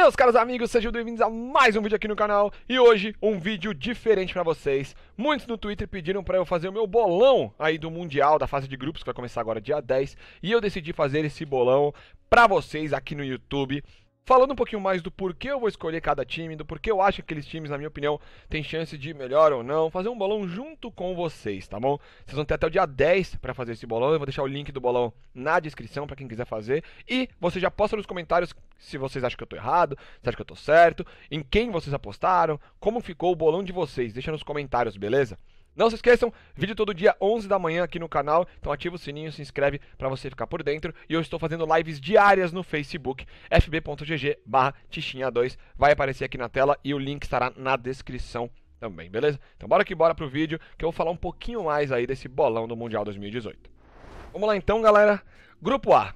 Meus caros amigos, sejam bem-vindos a mais um vídeo aqui no canal e hoje um vídeo diferente para vocês. Muitos no Twitter pediram para eu fazer o meu bolão aí do Mundial, da fase de grupos que vai começar agora dia 10, e eu decidi fazer esse bolão para vocês aqui no YouTube. Falando um pouquinho mais do porquê eu vou escolher cada time, do porquê eu acho que aqueles times, na minha opinião, têm chance de melhor ou não, fazer um bolão junto com vocês, tá bom? Vocês vão ter até o dia 10 para fazer esse bolão, eu vou deixar o link do bolão na descrição para quem quiser fazer, e você já posta nos comentários se vocês acham que eu tô errado, se acham que eu tô certo, em quem vocês apostaram, como ficou o bolão de vocês, deixa nos comentários, beleza? Não se esqueçam, vídeo todo dia 11 da manhã aqui no canal, então ativa o sininho, se inscreve para você ficar por dentro. E eu estou fazendo lives diárias no Facebook, fb.gg/tichinha2, vai aparecer aqui na tela e o link estará na descrição também, beleza? Então bora que bora pro vídeo, que eu vou falar um pouquinho mais aí desse bolão do Mundial 2018. Vamos lá então, galera. Grupo A.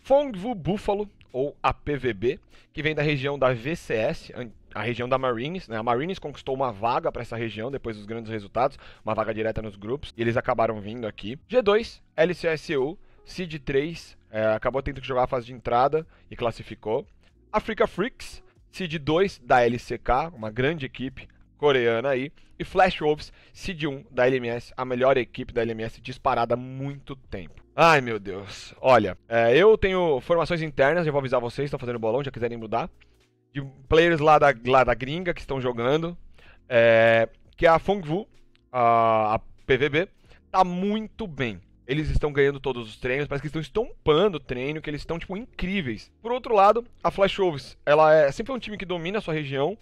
Fongvu Buffalo, ou APVB, que vem da região da VCS, a região da Marines, né? A Marines conquistou uma vaga para essa região depois dos grandes resultados, uma vaga direta nos grupos, e eles acabaram vindo aqui. G2, LCSU, Seed 3, é, acabou tendo que jogar a fase de entrada e classificou. Africa Freaks, Seed 2 da LCK, uma grande equipe coreana aí. E Flash Wolves, Seed 1 da LMS, a melhor equipe da LMS disparada há muito tempo. Ai meu Deus, olha, é, eu tenho formações internas, eu vou avisar vocês, estão fazendo bolão, já quiserem mudar de players lá da, lá da gringa que estão jogando, é, que é a Fongvu, a, a PVB, tá muito bem. Eles estão ganhando todos os treinos, parece que estão estompando o treino, que eles estão, tipo, incríveis. Por outro lado, a Flash Wolves, ela é sempre um time que domina a sua região,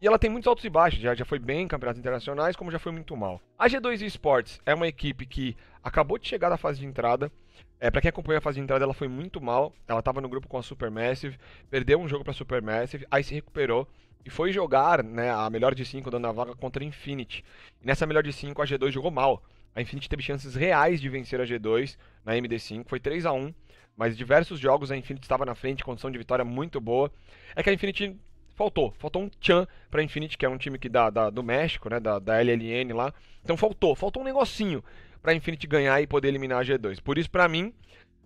e ela tem muitos altos e baixos, já, já foi bem em campeonatos internacionais, como já foi muito mal. A G2 Esports é uma equipe que acabou de chegar da fase de entrada. É, para quem acompanha a fase de entrada, ela foi muito mal. Ela estava no grupo com a Supermassive, perdeu um jogo para Supermassive, aí se recuperou e foi jogar né, a melhor de 5 dando a vaga contra a Infinity. E nessa melhor de 5 a G2 jogou mal. A Infinity teve chances reais de vencer a G2 na MD5, foi 3 a 1 mas diversos jogos a Infinity estava na frente, condição de vitória muito boa. É que a Infinity faltou. Faltou um Chan pra Infinity, que é um time que dá, dá do México, né? Da, da LLN lá. Então faltou, faltou um negocinho pra Infinity ganhar e poder eliminar a G2. Por isso, pra mim,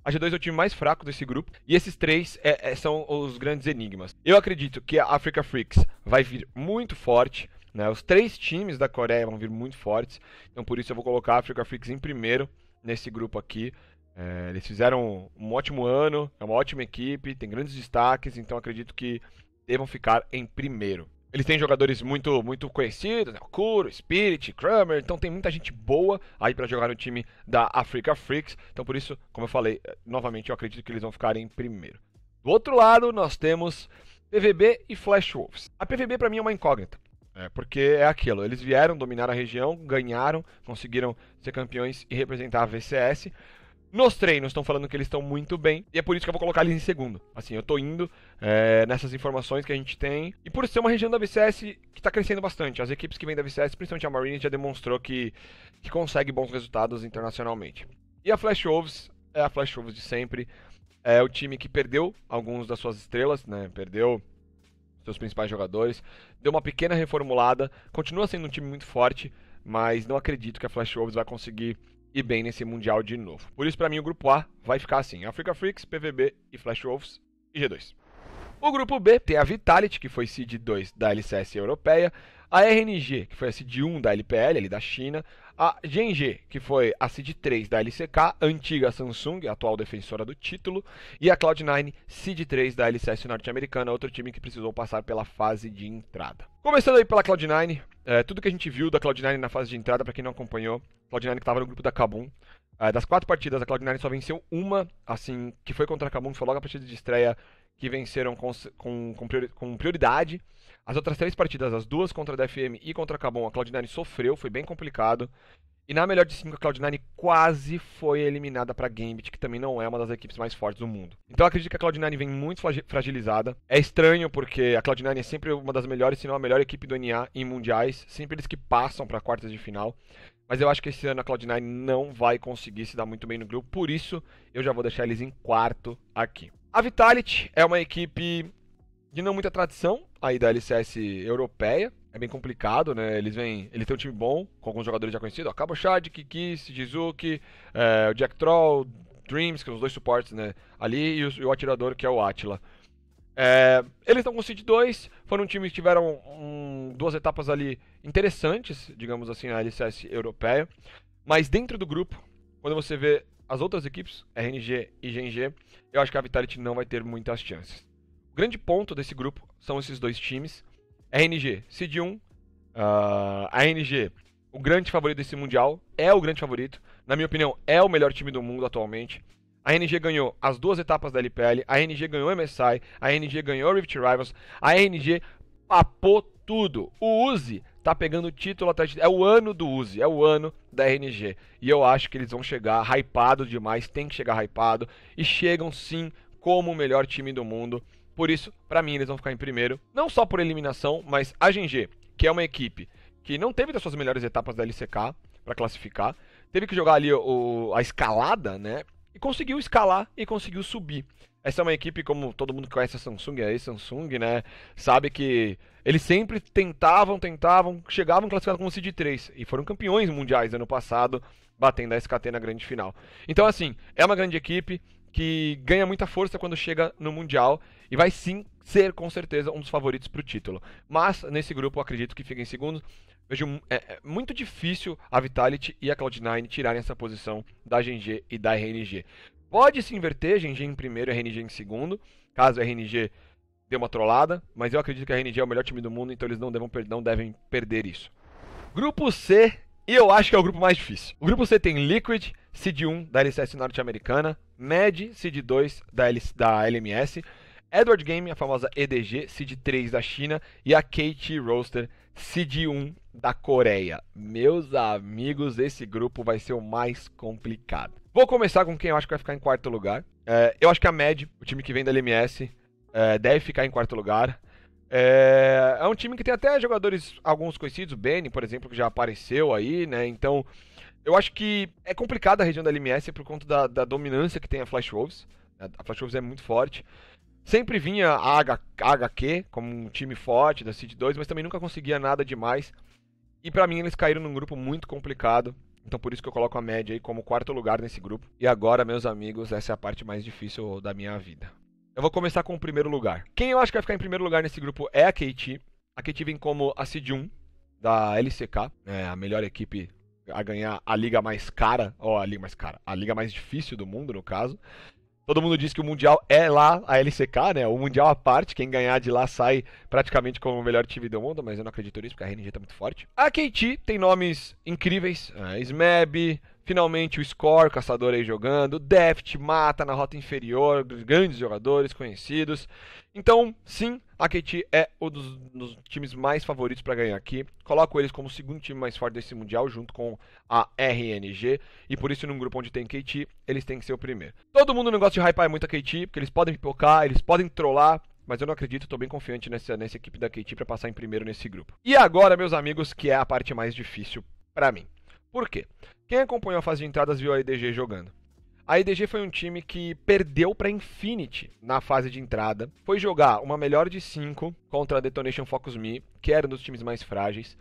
a G2 é o time mais fraco desse grupo. E esses três é, é, são os grandes enigmas. Eu acredito que a Africa Freaks vai vir muito forte. Né? Os três times da Coreia vão vir muito fortes. Então por isso eu vou colocar a Africa Freaks em primeiro nesse grupo aqui. É, eles fizeram um ótimo ano, é uma ótima equipe, tem grandes destaques, então acredito que devam ficar em primeiro. Eles têm jogadores muito muito conhecidos, né? O Kuro, Spirit, Kramer, então tem muita gente boa aí para jogar no time da Africa Freaks. Então por isso, como eu falei, eh, novamente eu acredito que eles vão ficar em primeiro. Do outro lado, nós temos PVB e Flash Wolves. A PVB para mim é uma incógnita. É, porque é aquilo, eles vieram dominar a região, ganharam, conseguiram ser campeões e representar a VCS, nos treinos estão falando que eles estão muito bem, e é por isso que eu vou colocar eles em segundo. Assim, eu tô indo é, nessas informações que a gente tem. E por ser uma região da BCS que tá crescendo bastante, as equipes que vêm da BCS, principalmente a Marine, já demonstrou que, que consegue bons resultados internacionalmente. E a Flash Wolves é a Flash Wolves de sempre. É o time que perdeu alguns das suas estrelas, né? Perdeu seus principais jogadores. Deu uma pequena reformulada. Continua sendo um time muito forte, mas não acredito que a Flash Wolves vai conseguir e bem nesse Mundial de novo. Por isso, para mim, o grupo A vai ficar assim: Africa Freaks, PVB e Flash Wolves e G2. O grupo B tem a Vitality, que foi seed 2 da LCS europeia, a RNG, que foi a seed 1 da LPL, ali da China, a Genji, que foi a Cid 3 da LCK, antiga Samsung, atual defensora do título, e a Cloud9, Cid 3 da LCS norte-americana, outro time que precisou passar pela fase de entrada. Começando aí pela Cloud9, é, tudo que a gente viu da Cloud9 na fase de entrada, para quem não acompanhou, Cloud9 que estava no grupo da Kabum, é, das quatro partidas, a Cloud9 só venceu uma, assim, que foi contra a Kabum, foi logo a partida de estreia que venceram com, com, com prioridade. As outras três partidas, as duas contra a DFM e contra a Cabon, a Cloud9 sofreu, foi bem complicado. E na melhor de cinco, a Cloud9 quase foi eliminada para Gambit, que também não é uma das equipes mais fortes do mundo. Então eu acredito que a Cloud9 vem muito fragilizada. É estranho porque a Cloud9 é sempre uma das melhores, se não a melhor equipe do NA em mundiais, sempre eles que passam para quartas de final. Mas eu acho que esse ano a Cloud9 não vai conseguir se dar muito bem no grupo, por isso eu já vou deixar eles em quarto aqui. A Vitality é uma equipe de não muita tradição aí da LCS europeia. É bem complicado, né? Eles vêm. ele têm um time bom, com alguns jogadores já conhecidos. Ó, Cabo Chad, Kiki, Shizuki, é, eh, o Jack Troll, Dreams, que são os dois suportes, né? Ali, e o, e o atirador, que é o Atila. É, eles estão com Seed 2, foram um time que tiveram um, duas etapas ali interessantes, digamos assim, na LCS europeia. Mas dentro do grupo, quando você vê as outras equipes, RNG e GNG, eu acho que a Vitality não vai ter muitas chances. O grande ponto desse grupo são esses dois times. RNG, Seed 1. Uh, ah, ANG, o grande favorito desse Mundial, é o grande favorito. Na minha opinião, é o melhor time do mundo atualmente. A ANG ganhou as duas etapas da LPL, a ANG ganhou o MSI, a ANG ganhou Rift Rivals, a ANG papou tudo. O Uzi tá pegando título atrás de... É o ano do Uzi, é o ano da RNG. E eu acho que eles vão chegar hypados demais, tem que chegar hypado. E chegam sim como o melhor time do mundo. Por isso, para mim, eles vão ficar em primeiro, não só por eliminação, mas a GNG, que é uma equipe que não teve das suas melhores etapas da LCK para classificar, teve que jogar ali o, a escalada, né? E conseguiu escalar e conseguiu subir. Essa é uma equipe, como todo mundo que conhece a Samsung é aí, Samsung, né? Sabe que eles sempre tentavam, tentavam, chegavam classificados como cd 3 e foram campeões mundiais ano passado, batendo a SKT na grande final. Então, assim, é uma grande equipe, que ganha muita força quando chega no Mundial e vai sim ser com certeza um dos favoritos para o título. Mas nesse grupo eu acredito que fica em segundo. Vejo é, é, muito difícil a Vitality e a Cloud9 tirarem essa posição da GNG e da RNG. Pode se inverter, GNG em primeiro e RNG em segundo, caso a RNG dê uma trollada, mas eu acredito que a RNG é o melhor time do mundo, então eles não, devam, não devem perder isso. Grupo C, e eu acho que é o grupo mais difícil. O grupo C tem Liquid, Seed 1 da LCS norte-americana, Med CID2 da, L, da LMS, Edward Game, a famosa EDG, CID3 da China e a KT Roaster CID1 da Coreia. Meus amigos, esse grupo vai ser o mais complicado. Vou começar com quem eu acho que vai ficar em quarto lugar. É, eu acho que a Med, o time que vem da LMS, é, deve ficar em quarto lugar. É, é, um time que tem até jogadores, alguns conhecidos, o Benny, por exemplo, que já apareceu aí, né? Então, eu acho que é complicada a região da LMS por conta da, da dominância que tem a Flash Wolves. A Flash Wolves é muito forte. Sempre vinha a HQ como um time forte da City 2, mas também nunca conseguia nada demais. E para mim eles caíram num grupo muito complicado. Então por isso que eu coloco a média aí como quarto lugar nesse grupo. E agora, meus amigos, essa é a parte mais difícil da minha vida. Eu vou começar com o primeiro lugar. Quem eu acho que vai ficar em primeiro lugar nesse grupo é a KT. A KT vem como a Seed 1 da LCK, né, a melhor equipe a ganhar a liga mais cara, ó, a liga mais cara, a liga mais difícil do mundo, no caso. Todo mundo diz que o Mundial é lá a LCK, né? O Mundial à parte, quem ganhar de lá sai praticamente como o melhor time do mundo, mas eu não acredito nisso, porque a RNG tá muito forte. A KT tem nomes incríveis, é, Smeb, Finalmente o Score, caçador aí jogando. Deft mata na rota inferior, grandes jogadores conhecidos. Então, sim, a KT é um dos, dos times mais favoritos para ganhar aqui. Coloco eles como o segundo time mais forte desse mundial, junto com a RNG. E por isso, num grupo onde tem KT, eles têm que ser o primeiro. Todo mundo não gosta de hypar é muito a KT, porque eles podem pipocar, eles podem trollar. Mas eu não acredito, estou bem confiante nessa, nessa equipe da KT para passar em primeiro nesse grupo. E agora, meus amigos, que é a parte mais difícil para mim. Por quê? Quem acompanhou a fase de entradas viu a IDG jogando. A IDG foi um time que perdeu para Infinity na fase de entrada. Foi jogar uma melhor de 5 contra a Detonation Focus Me, que era um dos times mais frágeis.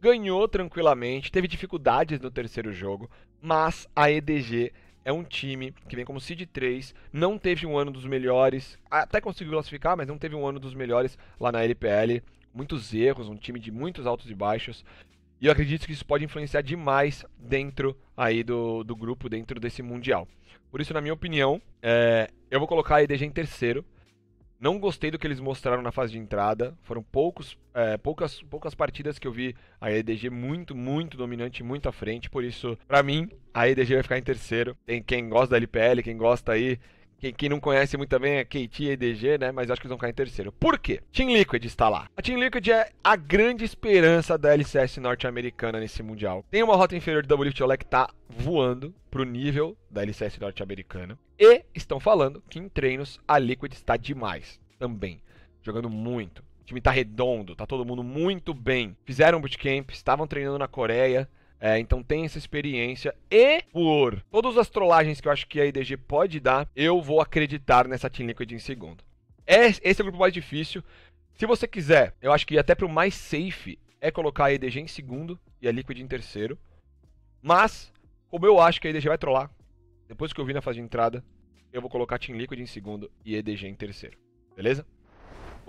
Ganhou tranquilamente, teve dificuldades no terceiro jogo, mas a EDG é um time que vem como seed 3, não teve um ano dos melhores, até conseguiu classificar, mas não teve um ano dos melhores lá na LPL. Muitos erros, um time de muitos altos e baixos. E eu acredito que isso pode influenciar demais dentro aí do, do grupo, dentro desse Mundial. Por isso, na minha opinião, é, eu vou colocar a EDG em terceiro. Não gostei do que eles mostraram na fase de entrada. Foram poucos, é, poucas, poucas partidas que eu vi a EDG muito, muito dominante, muito à frente. Por isso, para mim, a EDG vai ficar em terceiro. Tem quem gosta da LPL, quem gosta aí, quem, quem, não conhece muito bem é KT e EDG, né? Mas acho que eles vão cair em terceiro. Por quê? Team Liquid está lá. A Team Liquid é a grande esperança da LCS norte-americana nesse Mundial. Tem uma rota inferior de WTO que tá voando pro nível da LCS norte-americana. E estão falando que em treinos a Liquid está demais também. Jogando muito. O time tá redondo, tá todo mundo muito bem. Fizeram bootcamp, estavam treinando na Coreia, é, então tem essa experiência. E por todas as trollagens que eu acho que a IDG pode dar, eu vou acreditar nessa Team Liquid em segundo. É, esse é o grupo mais difícil. Se você quiser, eu acho que até pro mais safe é colocar a IDG em segundo e a Liquid em terceiro. Mas, como eu acho que a IDG vai trollar, depois que eu vi na fase de entrada, eu vou colocar a Team Liquid em segundo e a EDG em terceiro. Beleza?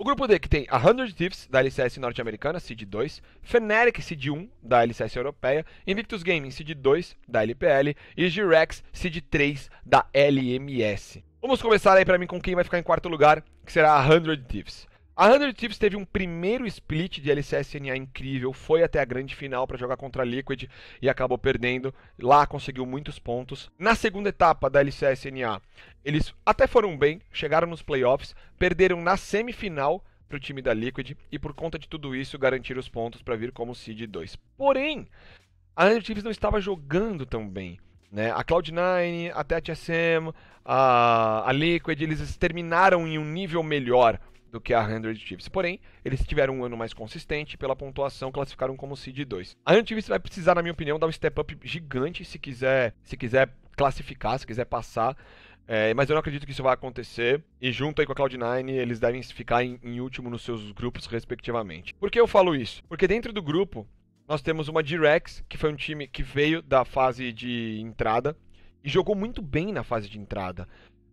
O grupo D que tem a 100 Thieves, da LCS norte-americana, seed 2, Fnatic seed 1, da LCS europeia, Invictus Gaming seed 2, da LPL e G-Rex seed 3, da LMS. Vamos começar aí para mim com quem vai ficar em quarto lugar, que será a 100 Thieves. A 100 Thieves teve um primeiro split de LCSNA incrível, foi até a grande final para jogar contra a Liquid e acabou perdendo. Lá conseguiu muitos pontos. Na segunda etapa da LCSNA, eles até foram bem, chegaram nos playoffs, perderam na semifinal para o time da Liquid e por conta de tudo isso garantiram os pontos para vir como seed 2. Porém, a 100 Thieves não estava jogando tão bem. Né? A Cloud9, até a TSM, a, a Liquid, eles terminaram em um nível melhor do que a 100 Chiefs. Porém, eles tiveram um ano mais consistente pela pontuação, classificaram como seed 2. A 100 Chiefs vai precisar, na minha opinião, dar um step up gigante se quiser, se quiser classificar, se quiser passar. É, mas eu não acredito que isso vai acontecer. E junto aí com a Cloud9, eles devem ficar em, em último nos seus grupos, respectivamente. Por que eu falo isso? Porque dentro do grupo, nós temos uma Rex que foi um time que veio da fase de entrada e jogou muito bem na fase de entrada.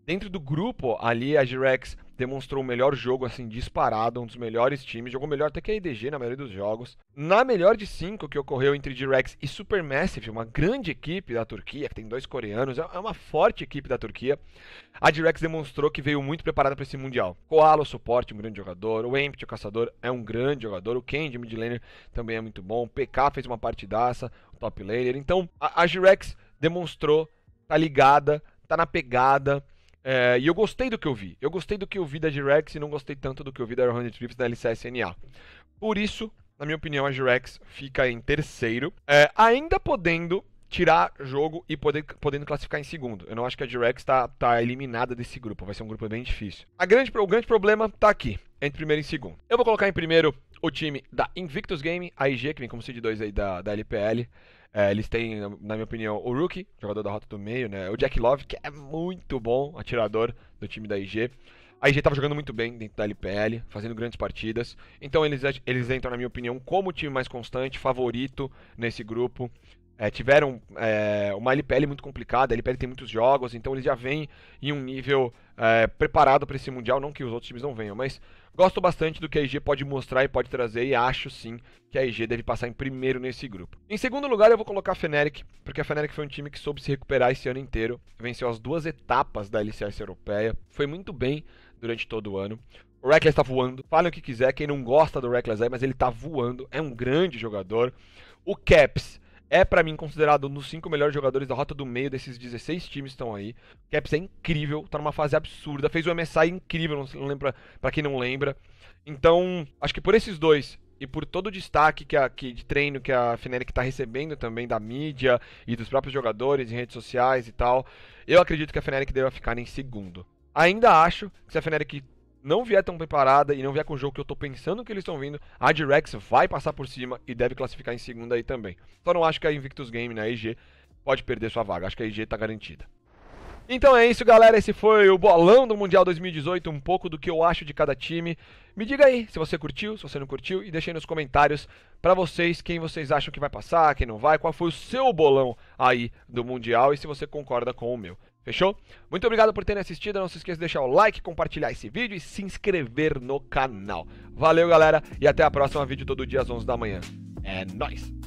Dentro do grupo, ali a G Rex demonstrou o melhor jogo, assim, disparado, um dos melhores times, jogou melhor até que a EDG na maioria dos jogos. Na melhor de cinco que ocorreu entre Direx e Supermassive, uma grande equipe da Turquia, que tem dois coreanos, é, é uma forte equipe da Turquia, a Direx demonstrou que veio muito preparada para esse Mundial. Koala, o suporte, um grande jogador, o Empty, o caçador, é um grande jogador, o Kendi, mid laner, também é muito bom, o PK fez uma partidaça, o top laner, então a, a Direx demonstrou, tá ligada, tá na pegada, é, e eu gostei do que eu vi. Eu gostei do que eu vi da G-Rex e não gostei tanto do que eu vi da Aerohand Trips da LCSNA. Por isso, na minha opinião, a G-Rex fica em terceiro. É, ainda podendo tirar jogo e poder, podendo classificar em segundo. Eu não acho que a Direx está tá eliminada desse grupo. Vai ser um grupo bem difícil. A grande, o grande problema está aqui, entre primeiro e segundo. Eu vou colocar em primeiro o time da Invictus Game, a IG, que vem como seed 2 aí da, da LPL. É, eles têm, na minha opinião, o Rookie, jogador da rota do meio, né? O Jack Love, que é muito bom atirador do time da IG. A IG estava jogando muito bem dentro da LPL, fazendo grandes partidas. Então eles, eles entram, na minha opinião, como o time mais constante, favorito nesse grupo. É, tiveram é, uma LPL muito complicada, a LPL tem muitos jogos, então eles já vêm em um nível é, preparado para esse Mundial. Não que os outros times não venham, mas Gosto bastante do que a IG pode mostrar e pode trazer, e acho sim que a IG deve passar em primeiro nesse grupo. Em segundo lugar, eu vou colocar a Feneric, porque a Feneric foi um time que soube se recuperar esse ano inteiro, venceu as duas etapas da LCS europeia, foi muito bem durante todo o ano. O Reckless tá voando, falem o que quiser, quem não gosta do Reckless aí, mas ele tá voando, é um grande jogador. O Caps é para mim considerado um dos cinco melhores jogadores da rota do meio desses 16 times que estão aí. O Caps é incrível, tá numa fase absurda, fez o MSI incrível, não lembra, para quem não lembra. Então, acho que por esses dois e por todo o destaque que a, que, de treino que a Fnatic está recebendo também da mídia e dos próprios jogadores em redes sociais e tal, eu acredito que a Fnatic deva ficar em segundo. Ainda acho que se a Fnatic não vier tão preparada e não vier com o jogo que eu tô pensando que eles estão vindo, a Direx vai passar por cima e deve classificar em segunda aí também. Só não acho que a Invictus Game na né, EG IG pode perder sua vaga. Acho que a IG tá garantida. Então é isso, galera. Esse foi o bolão do Mundial 2018, um pouco do que eu acho de cada time. Me diga aí se você curtiu, se você não curtiu, e deixe aí nos comentários para vocês quem vocês acham que vai passar, quem não vai, qual foi o seu bolão aí do Mundial e se você concorda com o meu. Fechou? Muito obrigado por terem assistido. Não se esqueça de deixar o like, compartilhar esse vídeo e se inscrever no canal. Valeu, galera, e até a próxima. Vídeo todo dia às 11 da manhã. É nóis!